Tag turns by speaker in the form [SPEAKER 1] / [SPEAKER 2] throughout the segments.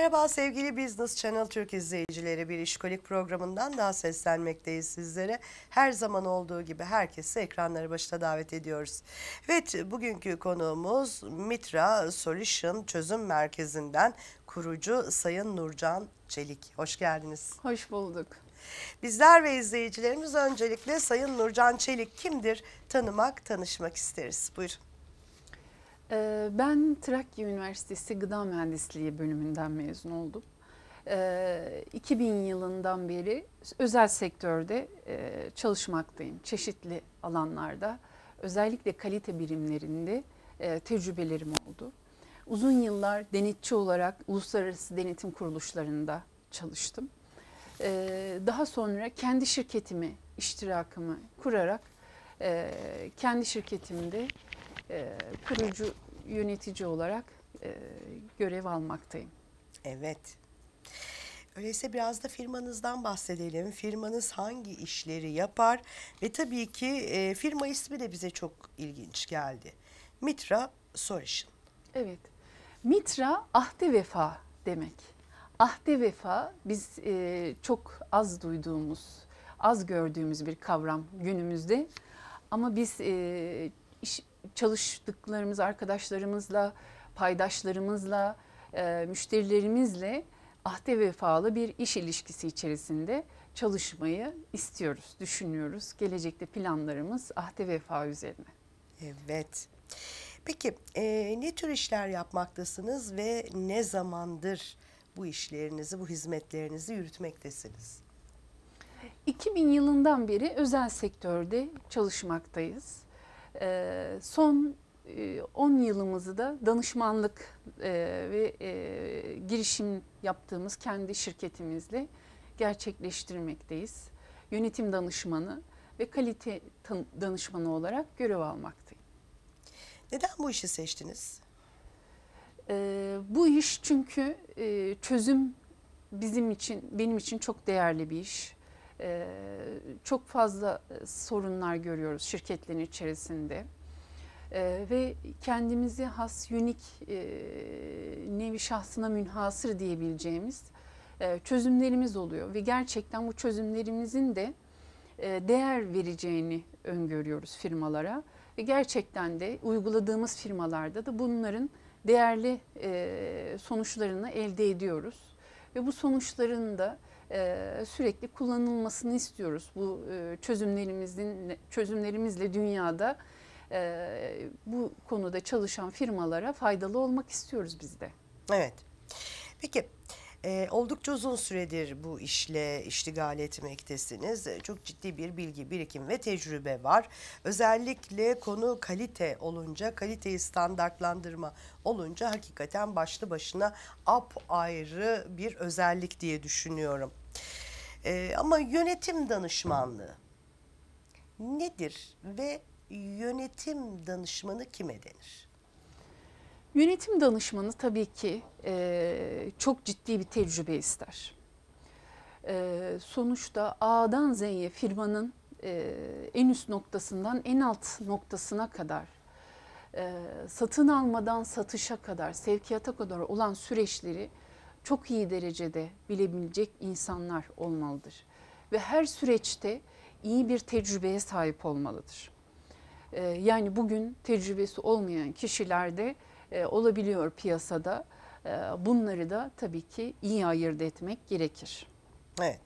[SPEAKER 1] Merhaba sevgili Business Channel Türk izleyicileri. Bir işkolik programından daha seslenmekteyiz sizlere. Her zaman olduğu gibi herkesi ekranları başına davet ediyoruz. Evet bugünkü konuğumuz Mitra Solution Çözüm Merkezi'nden kurucu Sayın Nurcan Çelik. Hoş geldiniz. Hoş bulduk. Bizler ve izleyicilerimiz öncelikle Sayın Nurcan Çelik kimdir tanımak, tanışmak isteriz. Buyurun. Ee, ben Trakya Üniversitesi Gıda Mühendisliği bölümünden mezun oldum.
[SPEAKER 2] 2000 ee, yılından beri özel sektörde e, çalışmaktayım. Çeşitli alanlarda özellikle kalite birimlerinde e, tecrübelerim oldu. Uzun yıllar denetçi olarak uluslararası denetim kuruluşlarında çalıştım. Ee, daha sonra kendi şirketimi, iştirakımı kurarak e, kendi şirketimde e, kurucu yönetici olarak e, görev almaktayım. Evet.
[SPEAKER 1] Öyleyse biraz da firmanızdan bahsedelim. Firmanız hangi işleri yapar ve tabii ki e, firma ismi de bize çok ilginç geldi. Mitra Sorish'in. Evet. Mitra ahde vefa demek.
[SPEAKER 2] Ahde vefa biz e, çok az duyduğumuz, az gördüğümüz bir kavram günümüzde. Ama biz e, iş, çalıştıklarımız arkadaşlarımızla, paydaşlarımızla, e, müşterilerimizle ahde vefalı bir iş ilişkisi içerisinde çalışmayı istiyoruz, düşünüyoruz.
[SPEAKER 1] Gelecekte planlarımız ahde vefa üzerine. Evet. Peki e, ne tür işler yapmaktasınız ve ne zamandır bu işlerinizi, bu hizmetlerinizi yürütmektesiniz?
[SPEAKER 2] 2000 yılından beri özel sektörde çalışmaktayız. Ee, son 10 e, yılımızı da danışmanlık e, ve e, girişim yaptığımız kendi şirketimizle gerçekleştirmekteyiz. Yönetim danışmanı ve kalite danışmanı olarak görev almaktayım. Neden bu işi seçtiniz? Ee, bu iş çünkü çözüm bizim için, benim için çok değerli bir iş e, çok fazla e, sorunlar görüyoruz şirketlerin içerisinde. E, ve kendimizi has, unik, e, nevi şahsına münhasır diyebileceğimiz e, çözümlerimiz oluyor. Ve gerçekten bu çözümlerimizin de e, değer vereceğini öngörüyoruz firmalara. Ve gerçekten de uyguladığımız firmalarda da bunların değerli e, sonuçlarını elde ediyoruz. Ve bu sonuçların da sürekli kullanılmasını istiyoruz. Bu çözümlerimizin çözümlerimizle dünyada bu konuda çalışan firmalara faydalı olmak istiyoruz biz de.
[SPEAKER 1] Evet. Peki e, oldukça uzun süredir bu işle iştigal etmektesiniz. Çok ciddi bir bilgi birikim ve tecrübe var. Özellikle konu kalite olunca, kaliteyi standartlandırma olunca hakikaten başlı başına ap ayrı bir özellik diye düşünüyorum. E, ama yönetim danışmanlığı nedir ve yönetim danışmanı kime denir? Yönetim danışmanı tabii ki e, çok ciddi bir tecrübe
[SPEAKER 2] ister. E, sonuçta A'dan Z'ye firmanın e, en üst noktasından en alt noktasına kadar, e, satın almadan satışa kadar, sevkiyata kadar olan süreçleri çok iyi derecede bilebilecek insanlar olmalıdır. Ve her süreçte iyi bir tecrübeye sahip olmalıdır. Ee, yani bugün tecrübesi olmayan kişiler de e, olabiliyor piyasada. Ee, bunları da tabii ki iyi ayırt
[SPEAKER 1] etmek gerekir. Evet.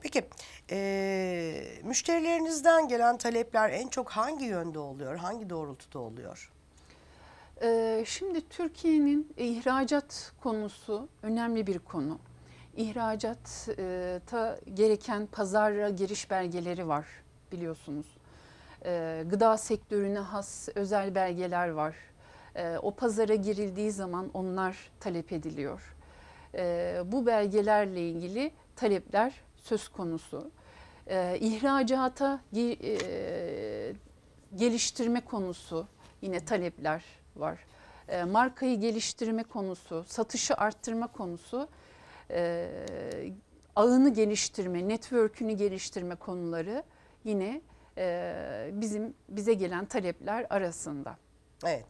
[SPEAKER 1] Peki e, müşterilerinizden gelen talepler en çok hangi yönde oluyor? Hangi doğrultuda oluyor? Ee, şimdi Türkiye'nin ihracat konusu önemli bir konu.
[SPEAKER 2] İhracata gereken pazara giriş belgeleri var biliyorsunuz. Ee, gıda sektörüne has özel belgeler var. Ee, o pazara girildiği zaman onlar talep ediliyor. Bu belgelerle ilgili talepler söz konusu. İhracata e, geliştirme konusu yine talepler var. E, markayı geliştirme konusu, satışı arttırma konusu, e, ağını geliştirme, network'ünü geliştirme konuları yine e, bizim bize gelen talepler arasında.
[SPEAKER 1] Evet.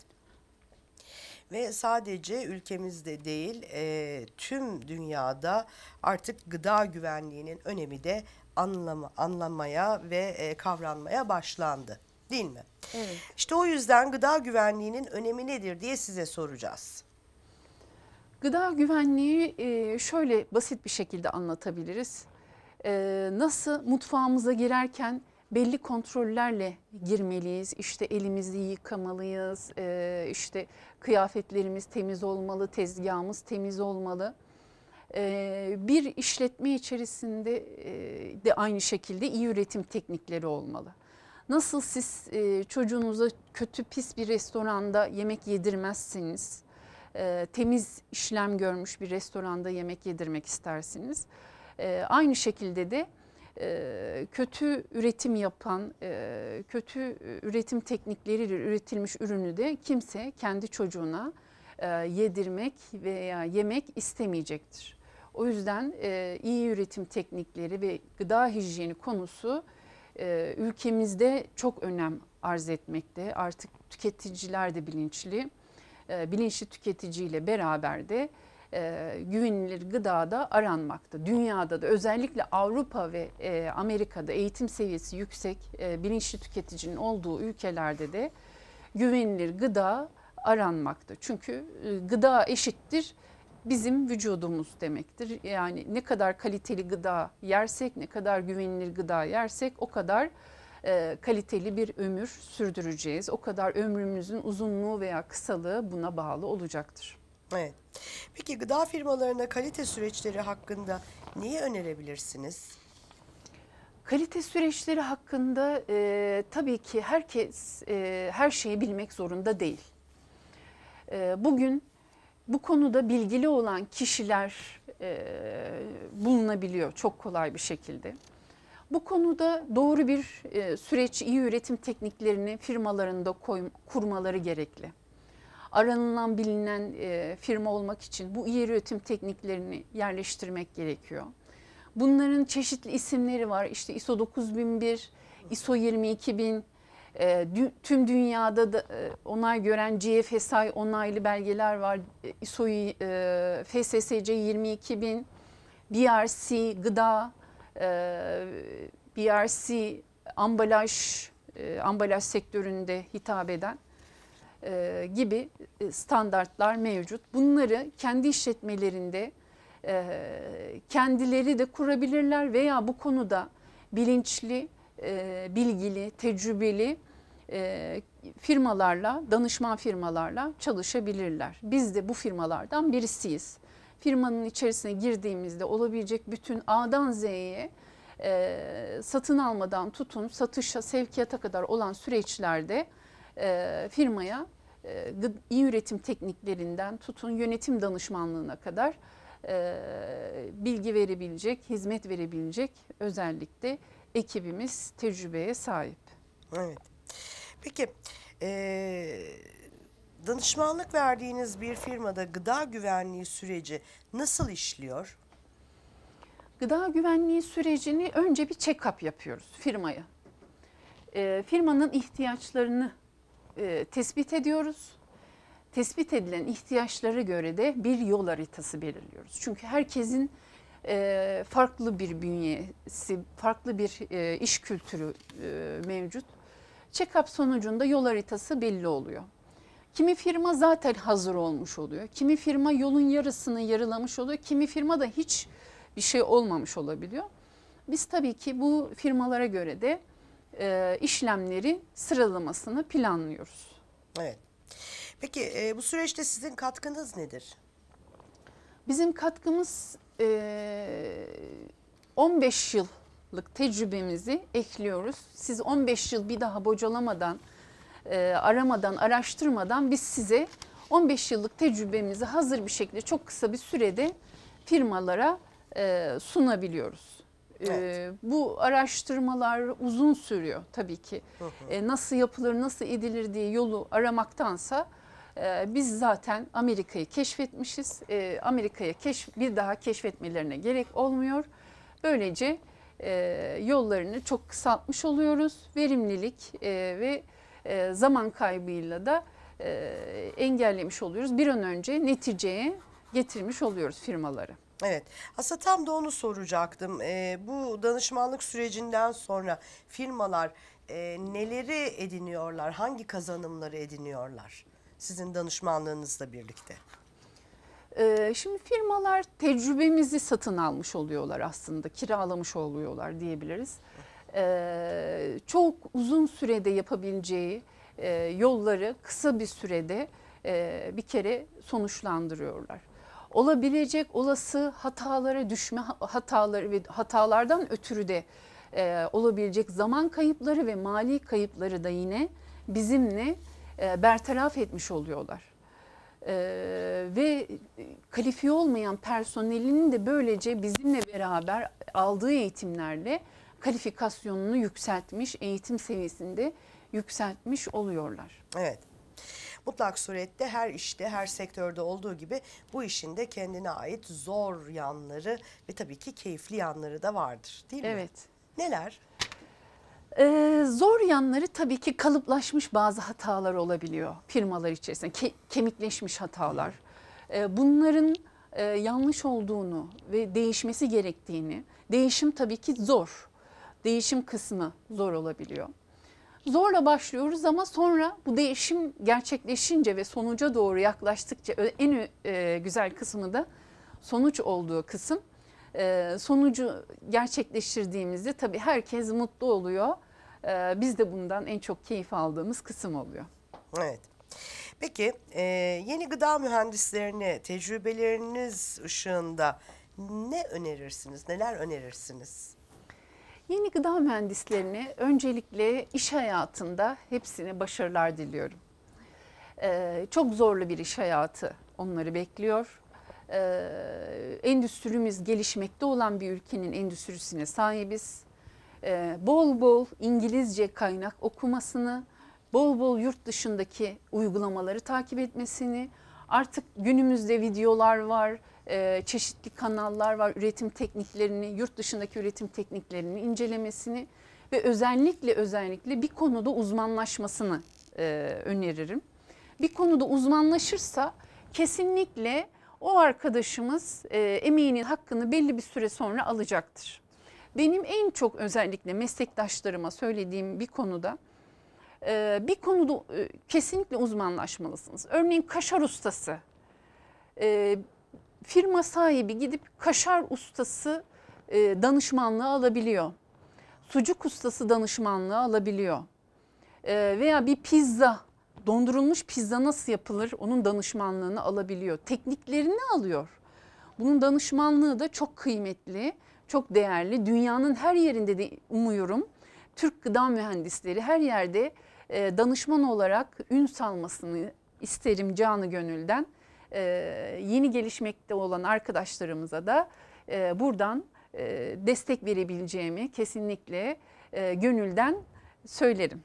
[SPEAKER 1] Ve sadece ülkemizde değil e, tüm dünyada artık gıda güvenliğinin önemi de anlama, anlamaya ve e, kavranmaya başlandı. Değil mi? Evet. İşte o yüzden gıda güvenliğinin önemi nedir diye size soracağız. Gıda güvenliği e,
[SPEAKER 2] şöyle basit bir şekilde anlatabiliriz. E, nasıl mutfağımıza girerken belli kontrollerle girmeliyiz. İşte elimizi yıkamalıyız, e, işte kıyafetlerimiz temiz olmalı, tezgahımız temiz olmalı. Bir işletme içerisinde de aynı şekilde iyi üretim teknikleri olmalı. Nasıl siz e, çocuğunuza kötü pis bir restoranda yemek yedirmezsiniz, e, temiz işlem görmüş bir restoranda yemek yedirmek istersiniz. E, aynı şekilde de e, kötü üretim yapan, kötü üretim teknikleriyle üretilmiş ürünü de kimse kendi çocuğuna yedirmek veya yemek istemeyecektir. O yüzden iyi üretim teknikleri ve gıda hijyeni konusu e, ülkemizde çok önem arz etmekte. Artık tüketiciler de bilinçli, e, bilinçli tüketiciyle beraber de e, güvenilir gıda da aranmakta. Dünyada da özellikle Avrupa ve e, Amerika'da eğitim seviyesi yüksek bilinçli tüketicinin olduğu ülkelerde de güvenilir gıda aranmakta. Çünkü gıda eşittir bizim vücudumuz demektir. Yani ne kadar kaliteli gıda yersek, ne kadar güvenilir gıda yersek o kadar e, kaliteli bir ömür sürdüreceğiz. O kadar ömrümüzün uzunluğu veya
[SPEAKER 1] kısalığı buna bağlı olacaktır. Evet. Peki gıda firmalarına kalite süreçleri hakkında neyi önerebilirsiniz? Kalite süreçleri
[SPEAKER 2] hakkında e, tabii ki herkes e, her şeyi bilmek zorunda değil. E, bugün bu konuda bilgili olan kişiler e, bulunabiliyor çok kolay bir şekilde. Bu konuda doğru bir e, süreç, iyi üretim tekniklerini firmalarında koy, kurmaları gerekli. Aranılan bilinen e, firma olmak için bu iyi üretim tekniklerini yerleştirmek gerekiyor. Bunların çeşitli isimleri var. İşte ISO 9001, ISO 22000, e, tüm dünyada da e, onay gören GFSI onaylı belgeler var. E, ISO'yu, e, FSSC 22000, BRC gıda, e, BRC ambalaj, e, ambalaj sektöründe hitap eden e, gibi e, standartlar mevcut. Bunları kendi işletmelerinde e, kendileri de kurabilirler veya bu konuda bilinçli e, bilgili, tecrübeli e, firmalarla, danışman firmalarla çalışabilirler. Biz de bu firmalardan birisiyiz. Firmanın içerisine girdiğimizde olabilecek bütün A'dan Z'ye e, satın almadan tutun satışa, sevkiyata kadar olan süreçlerde e, firmaya e, iyi üretim tekniklerinden tutun yönetim danışmanlığına kadar e, bilgi verebilecek, hizmet verebilecek özellikle ekibimiz
[SPEAKER 1] tecrübeye sahip. Evet. Peki e, danışmanlık verdiğiniz bir firmada gıda güvenliği süreci nasıl işliyor? Gıda güvenliği sürecini önce bir check-up yapıyoruz firmaya.
[SPEAKER 2] E, firmanın ihtiyaçlarını e, tespit ediyoruz. Tespit edilen ihtiyaçlara göre de bir yol haritası belirliyoruz. Çünkü herkesin e, farklı bir bünyesi, farklı bir e, iş kültürü e, mevcut. Check-up sonucunda yol haritası belli oluyor. Kimi firma zaten hazır olmuş oluyor. Kimi firma yolun yarısını yarılamış oluyor. Kimi firma da hiç bir şey olmamış olabiliyor. Biz tabii ki bu firmalara göre de e, işlemleri sıralamasını planlıyoruz. Evet. Peki e, bu süreçte sizin katkınız nedir? Bizim katkımız e, ee, 15 yıllık tecrübemizi ekliyoruz. Siz 15 yıl bir daha bocalamadan, e, aramadan, araştırmadan biz size 15 yıllık tecrübemizi hazır bir şekilde çok kısa bir sürede firmalara e, sunabiliyoruz. Ee, evet. E, bu araştırmalar uzun sürüyor tabii ki. Hı hı. E, nasıl yapılır, nasıl edilir diye yolu aramaktansa ee, biz zaten Amerika'yı keşfetmişiz. Ee, Amerika'ya keşf, bir daha keşfetmelerine gerek olmuyor. Böylece e, yollarını çok kısaltmış oluyoruz. Verimlilik e, ve e, zaman kaybıyla da
[SPEAKER 1] engellemiş oluyoruz. Bir an önce neticeye getirmiş oluyoruz firmaları. Evet aslında tam da onu soracaktım. E, bu danışmanlık sürecinden sonra firmalar e, neleri ediniyorlar, hangi kazanımları ediniyorlar? sizin danışmanlığınızla birlikte?
[SPEAKER 2] Ee, şimdi firmalar tecrübemizi satın almış oluyorlar aslında, kiralamış oluyorlar diyebiliriz. Ee, çok uzun sürede yapabileceği e, yolları kısa bir sürede e, bir kere sonuçlandırıyorlar. Olabilecek olası hatalara düşme hataları ve hatalardan ötürü de e, olabilecek zaman kayıpları ve mali kayıpları da yine bizimle e, bertaraf etmiş oluyorlar. E, ve kalifiye olmayan personelinin de böylece bizimle beraber aldığı eğitimlerle kalifikasyonunu yükseltmiş, eğitim seviyesinde yükseltmiş oluyorlar.
[SPEAKER 1] Evet. Mutlak surette her işte, her sektörde olduğu gibi bu işin de kendine ait zor yanları ve tabii ki keyifli yanları da vardır değil mi? Evet. Neler?
[SPEAKER 2] Ee, zor yanları tabii ki kalıplaşmış bazı hatalar olabiliyor firmalar içerisinde. Ke kemikleşmiş hatalar. Ee, bunların e, yanlış olduğunu ve değişmesi gerektiğini, değişim tabii ki zor. Değişim kısmı zor olabiliyor. Zorla başlıyoruz ama sonra bu değişim gerçekleşince ve sonuca doğru yaklaştıkça en e, güzel kısmı da sonuç olduğu kısım e, sonucu gerçekleştirdiğimizde tabii herkes mutlu oluyor.
[SPEAKER 1] E, biz de bundan en çok keyif aldığımız kısım oluyor. Evet. Peki e, yeni gıda mühendislerine tecrübeleriniz ışığında ne önerirsiniz, neler önerirsiniz?
[SPEAKER 2] Yeni gıda mühendislerine öncelikle iş hayatında hepsine başarılar diliyorum. çok zorlu bir iş hayatı onları bekliyor e, endüstrimiz gelişmekte olan bir ülkenin endüstrisine sahibiz. E, bol bol İngilizce kaynak okumasını, bol bol yurt dışındaki uygulamaları takip etmesini, artık günümüzde videolar var, e, çeşitli kanallar var, üretim tekniklerini, yurt dışındaki üretim tekniklerini incelemesini ve özellikle özellikle bir konuda uzmanlaşmasını e, öneririm. Bir konuda uzmanlaşırsa kesinlikle o arkadaşımız e, emeğinin hakkını belli bir süre sonra alacaktır. Benim en çok özellikle meslektaşlarıma söylediğim bir konuda e, bir konuda e, kesinlikle uzmanlaşmalısınız. Örneğin kaşar ustası, e, firma sahibi gidip kaşar ustası e, danışmanlığı alabiliyor. Sucuk ustası danışmanlığı alabiliyor. E, veya bir pizza dondurulmuş pizza nasıl yapılır onun danışmanlığını alabiliyor. Tekniklerini alıyor. Bunun danışmanlığı da çok kıymetli, çok değerli. Dünyanın her yerinde de umuyorum Türk gıda mühendisleri her yerde e, danışman olarak ün salmasını isterim canı gönülden. E, yeni gelişmekte olan arkadaşlarımıza da e, buradan e, destek verebileceğimi kesinlikle e, gönülden söylerim.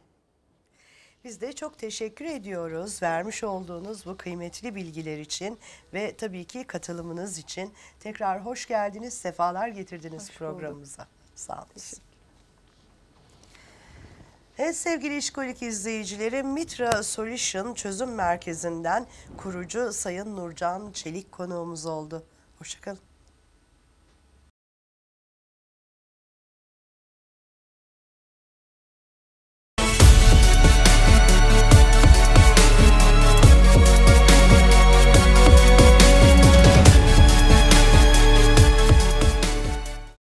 [SPEAKER 1] Biz de çok teşekkür ediyoruz vermiş olduğunuz bu kıymetli bilgiler için ve tabii ki katılımınız için. Tekrar hoş geldiniz, sefalar getirdiniz hoş programımıza. Bulduk. Sağ olun. Evet sevgili işkolik izleyicileri Mitra Solution Çözüm Merkezi'nden kurucu Sayın Nurcan Çelik konuğumuz oldu. Hoşçakalın.